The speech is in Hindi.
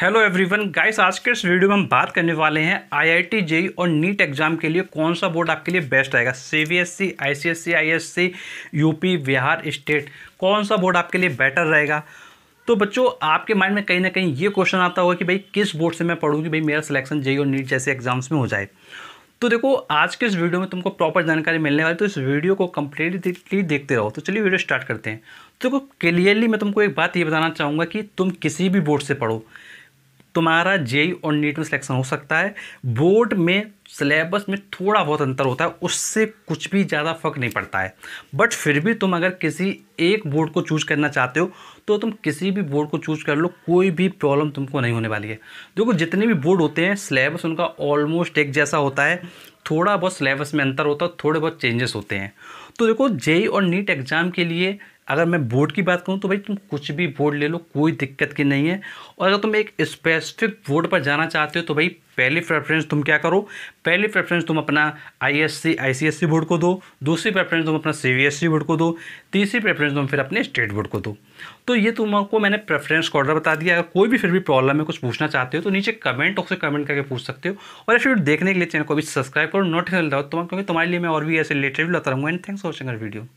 हेलो एवरीवन गाइस आज के इस वीडियो में हम बात करने वाले हैं आईआईटी आई e और नीट एग्जाम के लिए कौन सा बोर्ड आपके लिए बेस्ट आएगा CBSE C ISC UP Bihar state कौन सा बोर्ड आपके लिए बेटर रहेगा तो बच्चों आपके माइंड में कहीं ना कहीं ये क्वेश्चन आता होगा कि भाई किस बोर्ड से मैं पढ़ूँगी भाई मेरा सिलेक्शन जेई e और नीट जैसे एग्जाम्स में हो जाए तो देखो आज के इस वीडियो में तुमको प्रॉपर जानकारी मिलने वाली तो इस वीडियो को कम्प्लीटली देखते रहो तो चलिए वीडियो स्टार्ट करते हैं तो देखो क्लियरली मैं तुमको एक बात ये बताना चाहूँगा कि तुम किसी भी बोर्ड से पढ़ो तुम्हारा जेई और नीट में सिलेक्शन हो सकता है बोर्ड में सिलेबस में थोड़ा बहुत अंतर होता है उससे कुछ भी ज़्यादा फर्क नहीं पड़ता है बट फिर भी तुम अगर किसी एक बोर्ड को चूज करना चाहते हो तो तुम किसी भी बोर्ड को चूज कर लो कोई भी प्रॉब्लम तुमको नहीं होने वाली है देखो जितने भी बोर्ड होते हैं सिलेबस उनका ऑलमोस्ट एक जैसा होता है थोड़ा बहुत सिलेबस में अंतर होता है थोड़े बहुत चेंजेस होते हैं तो देखो जेई और नीट एग्ज़ाम के लिए अगर मैं बोर्ड की बात करूँ तो भाई तुम कुछ भी बोर्ड ले लो कोई दिक्कत की नहीं है और अगर तुम एक स्पेसिफिक बोर्ड पर जाना चाहते हो तो भाई पहली प्रेफरेंस तुम क्या करो पहली प्रेफरेंस तुम अपना आईएससी आईसीएससी बोर्ड को दो दूसरी प्रेफरेंस तुम अपना सीबीएसई e बोर्ड को दो तीसरी प्रेफरेंस तुम फिर अपने स्टेट बोर्ड को दो तो ये तुमको मैंने प्रेफरेंस का ऑर्डर बता दिया अगर कोई भी फिर भी प्रॉब्लम है कुछ पूछना चाहते हो तो नीचे कमेंट बॉक्स में कमेंट करके पूछ सकते हो और ऐसे वीडियो देखने के लिए चैनल को भी सब्सक्राइब करो नोटिफिकेशन दो तुम क्योंकि तुम्हारे लिए मैं और भी ऐसे लेटेड भी लाता रहूँगा and thanks for watching video